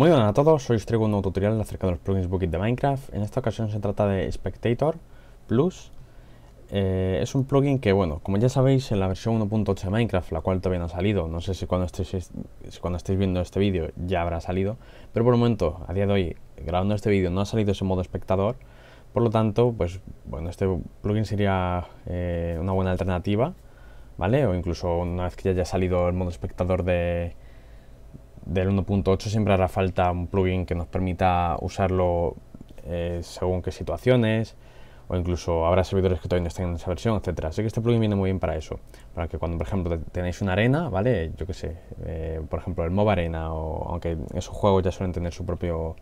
Muy buenas a todos, hoy os traigo un nuevo tutorial acerca de los plugins Bookit de Minecraft. En esta ocasión se trata de Spectator Plus. Eh, es un plugin que, bueno, como ya sabéis, en la versión 1.8 de Minecraft, la cual todavía no ha salido, no sé si cuando estéis, cuando estéis viendo este vídeo ya habrá salido, pero por el momento, a día de hoy, grabando este vídeo, no ha salido ese modo espectador, por lo tanto, pues bueno, este plugin sería eh, una buena alternativa, ¿vale? O incluso una vez que ya haya salido el modo espectador de, del 1.8 siempre hará falta un plugin que nos permita usarlo eh, según qué situaciones o incluso habrá servidores que todavía no estén en esa versión, etcétera. Así que este plugin viene muy bien para eso, para que cuando, por ejemplo, tenéis una arena, ¿vale? Yo qué sé, eh, por ejemplo, el MOBA Arena, o aunque esos juegos ya suelen tener su propio,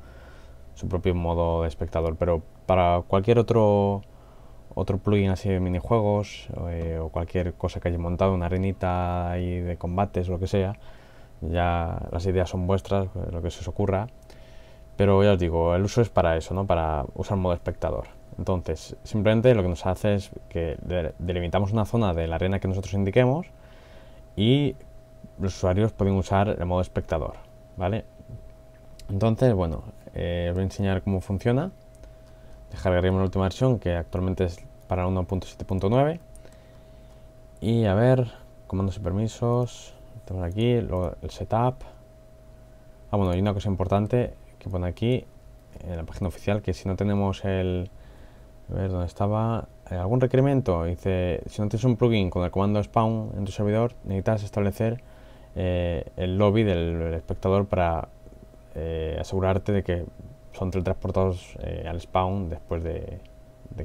su propio modo de espectador, pero para cualquier otro, otro plugin así de minijuegos eh, o cualquier cosa que hayáis montado, una arenita ahí de combates o lo que sea, ya las ideas son vuestras, pues, lo que se os ocurra, pero ya os digo, el uso es para eso, ¿no? para usar modo espectador. Entonces, simplemente lo que nos hace es que delimitamos una zona de la arena que nosotros indiquemos y los usuarios pueden usar el modo espectador, ¿vale? Entonces, bueno, eh, os voy a enseñar cómo funciona. Descargaremos la última versión, que actualmente es para 1.7.9. Y a ver, comandos y permisos, aquí el setup. Ah, bueno, hay una cosa importante que pone aquí en la página oficial, que si no tenemos el... A ver, ¿dónde estaba? Eh, ¿Algún requerimiento? Dice, si no tienes un plugin con el comando spawn en tu servidor, necesitas establecer eh, el lobby del, espectador para eh, asegurarte de que son teletransportados al spawn después de,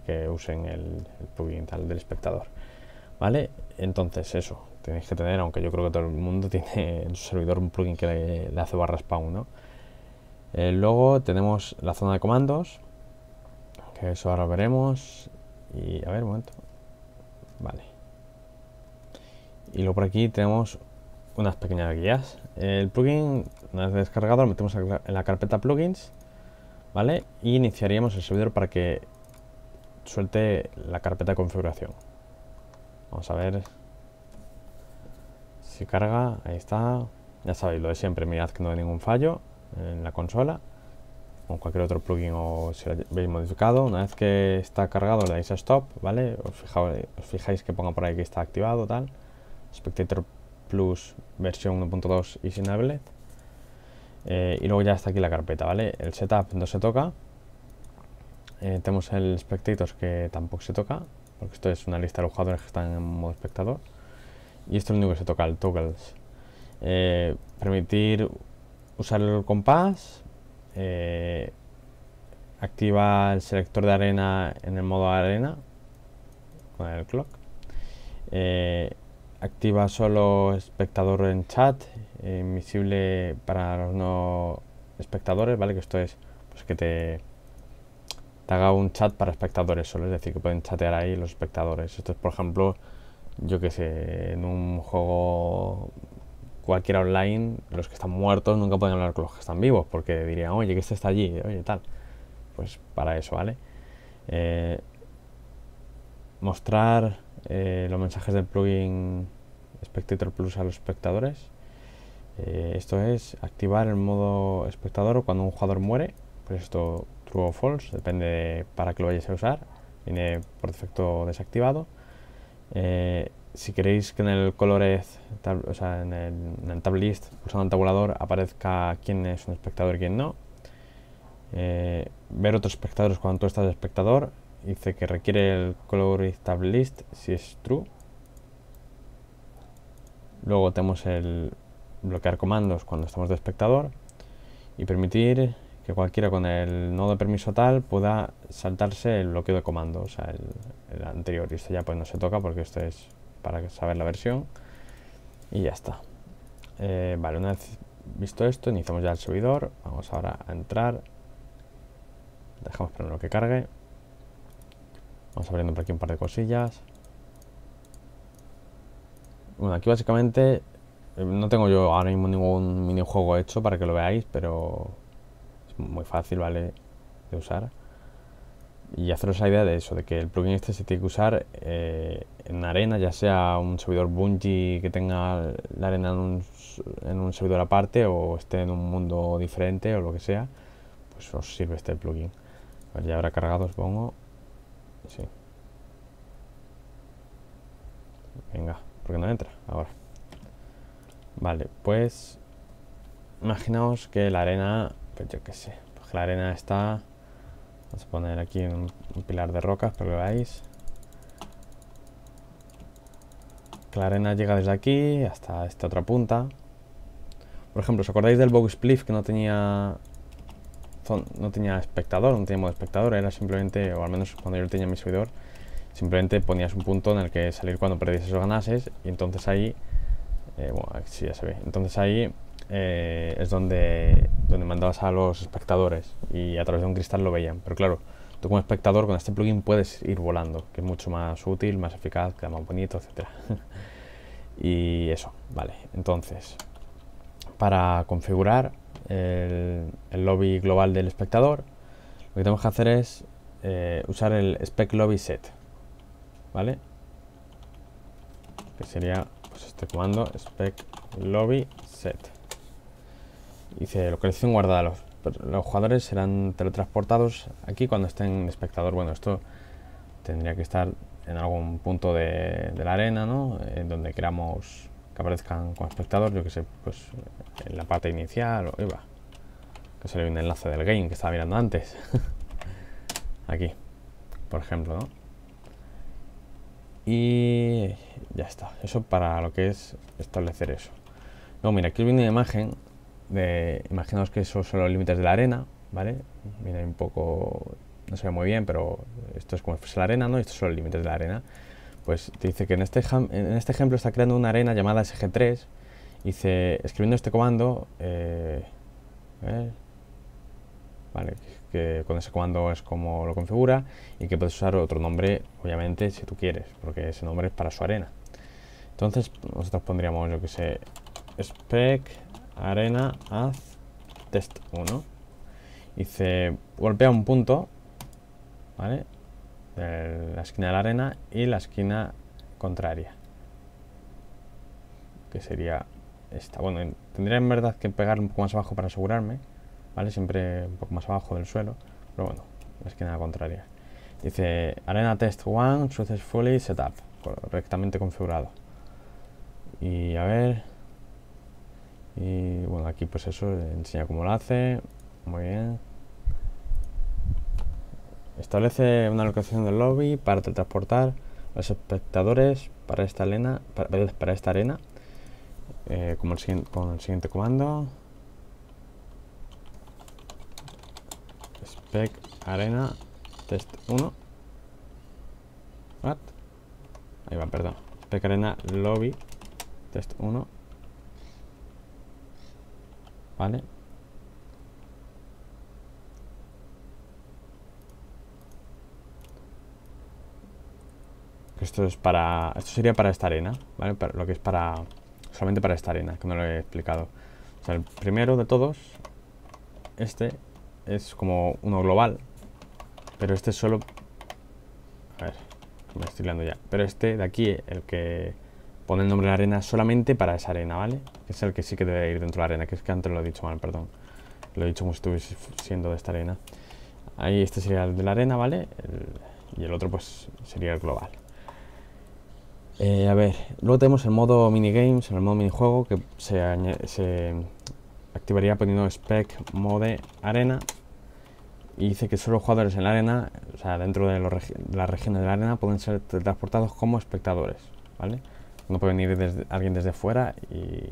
que usen el, el plugin tal del espectador. ¿Vale? Entonces, eso tenéis que tener, aunque yo creo que todo el mundo tiene en su servidor un plugin que le, hace barra spawn, ¿no? Eh, luego tenemos la zona de comandos, que eso ahora veremos. Y a ver, un momento. Vale. Y luego por aquí tenemos unas pequeñas guías. El plugin, una vez descargado, lo metemos en la carpeta plugins, ¿vale? Y iniciaríamos el servidor para que suelte la carpeta de configuración. Vamos a ver. Si carga, ahí está. Ya sabéis, lo de siempre, mirad que no hay ningún fallo en la consola o cualquier otro plugin o si lo habéis modificado. Una vez que está cargado le dais a stop, ¿vale? Os, fijáis, que ponga por ahí que está activado, tal. Spectator Plus versión 1.2 y Enabled. Eh, y luego ya está aquí la carpeta, ¿vale? El setup no se toca. Eh, tenemos el Spectators que tampoco se toca, porque esto es una lista de jugadores que están en modo espectador y esto es lo único que se toca, el toggles. Eh, permitir usar el compás, eh, activa el selector de arena en el modo arena con el clock, eh, activa solo espectador en chat, invisible para los no espectadores, ¿vale? Que esto es pues que te, te haga un chat para espectadores solo, es decir, que pueden chatear ahí los espectadores. Esto es, por ejemplo, yo qué sé, en un juego cualquiera online, los que están muertos nunca pueden hablar con los que están vivos, porque dirían, oye, que este está allí, oye, tal. Pues para eso, ¿vale? Eh, mostrar eh, los mensajes del plugin Spectator Plus a los espectadores. Eh, esto es activar el modo espectador cuando un jugador muere. Pues esto true o false, depende para que lo vayas a usar. Viene por defecto desactivado. Eh, si queréis que en el color tab, o sea, en el, list, el tabulador, aparezca quién es un espectador y quién no. Eh, ver otros espectadores cuando tú estás de espectador. Dice que requiere el color tab list si es true. Luego tenemos el bloquear comandos cuando estamos de espectador y permitir que cualquiera con el nodo de permiso tal pueda saltarse el bloqueo de comando, o sea, el, anterior. Y esto ya pues no se toca porque esto es para saber la versión. Y ya está. Eh, vale, una vez visto esto, iniciamos ya el servidor. Vamos ahora a entrar. Dejamos primero que cargue. Vamos abriendo por aquí un par de cosillas. Bueno, aquí básicamente eh, no tengo yo ahora mismo ningún minijuego hecho para que lo veáis, pero muy fácil, ¿vale? De usar. Y haceros la idea de eso, de que el plugin este se tiene que usar eh, en arena, ya sea un servidor Bungie que tenga la arena en un, en un servidor aparte o esté en un mundo diferente o lo que sea, pues os sirve este plugin. Pues ya habrá cargado, supongo. Sí. Venga, porque no entra ahora. Vale, pues imaginaos que la arena pues yo qué sé, pues la arena está, vamos a poner aquí un, pilar de rocas para que veáis. la arena llega desde aquí hasta esta otra punta. Por ejemplo, ¿os acordáis del bog spliff que no tenía no tenía espectador, no tenía modo espectador, era simplemente, o al menos cuando yo tenía mi subidor simplemente ponías un punto en el que salir cuando perdieses o ganases, y entonces ahí, eh, bueno, sí, ya se ve, entonces ahí eh, es donde donde mandabas a los espectadores y a través de un cristal lo veían. Pero claro, tú como espectador con este plugin puedes ir volando, que es mucho más útil, más eficaz, queda más bonito, etc. y eso, vale. Entonces, para configurar el, lobby global del espectador, lo que tenemos que hacer es eh, usar el spec lobby set, ¿vale? Que sería pues, este comando spec lobby set. Dice localización guardada. Los, los jugadores serán teletransportados aquí cuando estén en espectador. Bueno, esto tendría que estar en algún punto de, la arena, ¿no? En donde queramos que aparezcan con espectador, yo que sé, pues en la parte inicial o iba. Que viene el enlace del game que estaba mirando antes. Aquí, por ejemplo, ¿no? Y ya está. Eso para lo que es establecer eso. no mira, aquí viene una imagen imaginaos que esos son los límites de la arena, ¿vale? mira un poco, no se ve muy bien, pero esto es como es la arena, ¿no? Y estos son los límites de la arena. Pues te dice que en este, en este ejemplo está creando una arena llamada SG3. Dice, escribiendo este comando, eh, ¿eh? Vale, que con ese comando es como lo configura y que puedes usar otro nombre, obviamente, si tú quieres, porque ese nombre es para su arena. Entonces, nosotros pondríamos, yo que sé, spec arena, haz test 1. Y golpea un punto, ¿vale? la esquina de la arena y la esquina contraria. Que sería esta. Bueno, tendría en verdad que pegar un poco más abajo para asegurarme, ¿vale? Siempre un poco más abajo del suelo, pero bueno, la esquina contraria. Dice arena test 1 successfully setup, correctamente configurado. Y a ver, y bueno, aquí pues eso, enseña cómo lo hace. Muy bien. Establece una locación del lobby para transportar a los espectadores para esta arena, para, esta arena eh, como el, con el siguiente comando. Spec arena test 1. Ahí va, perdón. Spec arena lobby test 1. Esto es para... Esto sería para esta arena, ¿vale? lo que es para... Solamente para esta arena, que no lo he explicado. O sea, el primero de todos, este, es como uno global. Pero este solo... A ver, me estoy liando ya. Pero este de aquí, el que Pon el nombre de la arena solamente para esa arena, ¿vale? Que es el que sí que debe ir dentro de la arena, que es que antes lo he dicho mal, perdón. Lo he dicho como si siendo de esta arena. Ahí este sería el de la arena, ¿vale? y el otro pues sería el global. Eh, a ver, luego tenemos el modo minigames, el modo minijuego, que se, activaría poniendo spec mode arena y dice que solo jugadores en la arena, o sea, dentro de, las regiones de la arena, pueden ser transportados como espectadores, ¿vale? No puede venir desde, alguien desde fuera y,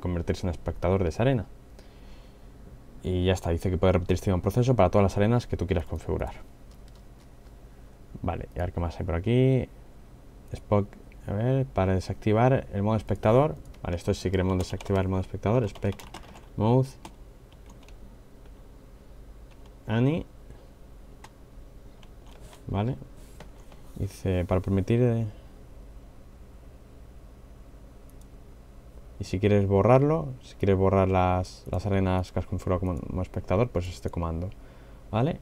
convertirse en espectador de esa arena. Y ya está, dice que puede repetir este mismo proceso para todas las arenas que tú quieras configurar. Vale, y a ver qué más hay por aquí. Spock, a ver, para desactivar el modo espectador. Vale, esto es si queremos desactivar el modo espectador. Spec mode. Annie. Vale. Dice, para permitir... Eh, Y si quieres borrarlo, si quieres borrar las, las arenas que has configurado como, espectador, pues este comando, ¿vale?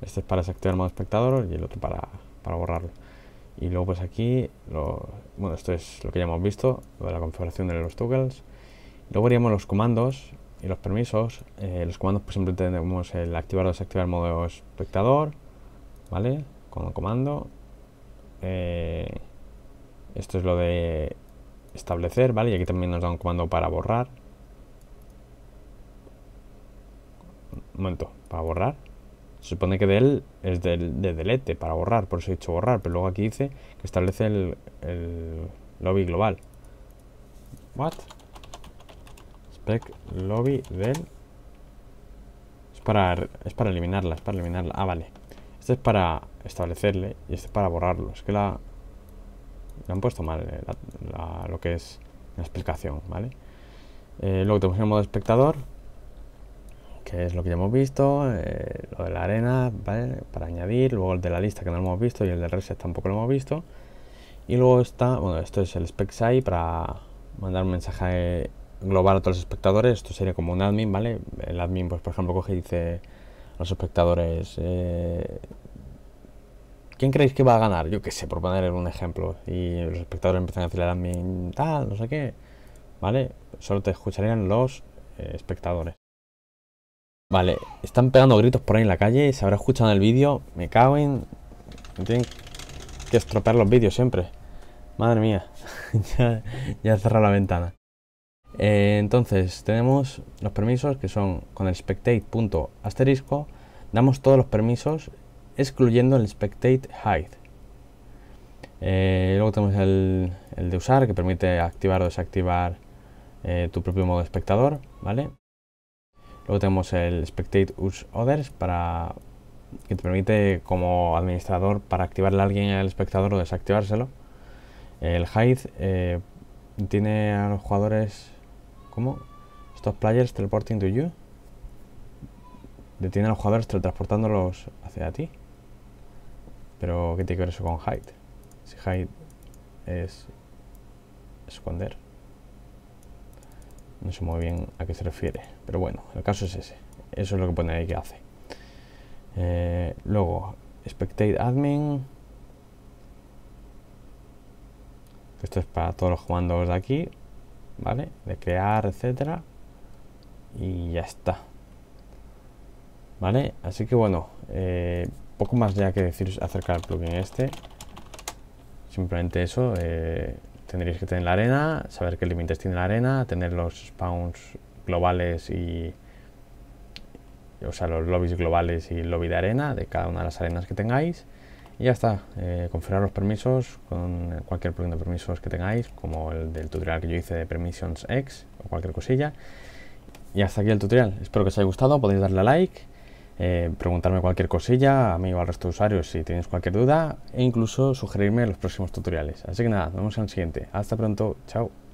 Este es para desactivar el modo espectador y el otro para, borrarlo. Y luego pues aquí, bueno, esto es lo que ya hemos visto, lo de la configuración de los toggles. Luego veríamos los comandos y los permisos. Eh, los comandos, pues siempre tenemos el activar o desactivar el modo espectador, ¿vale? Como comando. Eh, esto es lo de establecer, ¿vale? Y aquí también nos da un comando para borrar. Un momento, para borrar. Se supone que del es del, de delete, para borrar, por eso he dicho borrar, pero luego aquí dice que establece el, el lobby global. What? Spec lobby del... Es para, es para eliminarla, es para eliminarla. Ah, vale. Este es para establecerle y este es para borrarlo. Es que la, han puesto mal eh, lo que es la explicación, ¿vale? Eh, luego tenemos el modo espectador, que es lo que ya hemos visto, eh, lo de la arena, ¿vale? Para añadir, luego el de la lista que no hemos visto y el de reset tampoco lo hemos visto. Y luego está, bueno, esto es el SpecSci para mandar un mensaje global a todos los espectadores, esto sería como un admin, ¿vale? El admin, pues por ejemplo, coge y dice a los espectadores, ¿Quién creéis que va a ganar? Yo qué sé, por poner un ejemplo. Y los espectadores empiezan a decirle a mi tal, no sé qué. ¿Vale? Solo te escucharían los eh, espectadores. Vale, están pegando gritos por ahí en la calle. Se habrá escuchado el vídeo. Me cago en... Me tienen que estropear los vídeos siempre. Madre mía. ya, ya he la ventana. Eh, entonces, tenemos los permisos que son con el spectate.asterisco. Damos todos los permisos excluyendo el spectate hide. Eh, luego tenemos el, de usar, que permite activar o desactivar eh, tu propio modo espectador, ¿vale? Luego tenemos el spectate use others, para, que te permite como administrador para activarle a alguien al espectador o desactivárselo. El hide eh, tiene a los jugadores, ¿cómo? Estos players teleporting to you. Detiene a los jugadores teletransportándolos hacia ti. Pero, ¿qué tiene que ver eso con hide? Si hide es esconder. No sé muy bien a qué se refiere. Pero bueno, el caso es ese. Eso es lo que pone ahí que hace. Eh, luego, spectate admin. Esto es para todos los comandos de aquí. ¿Vale? De crear, etcétera. Y ya está. ¿Vale? Así que bueno. Eh, poco más ya que decir acerca del plugin este. Simplemente eso, eh, tendréis que tener la arena, saber qué límites tiene la arena, tener los spawns globales y... O sea, los lobbies globales y lobby de arena de cada una de las arenas que tengáis. Y ya está, eh, configurar los permisos con cualquier plugin de permisos que tengáis, como el del tutorial que yo hice de Permissions X o cualquier cosilla. Y hasta aquí el tutorial. Espero que os haya gustado, podéis darle a like eh, preguntarme cualquier cosilla, a mí o al resto de usuarios si tienes cualquier duda e incluso sugerirme los próximos tutoriales. Así que nada, nos vemos en el siguiente. Hasta pronto, chao.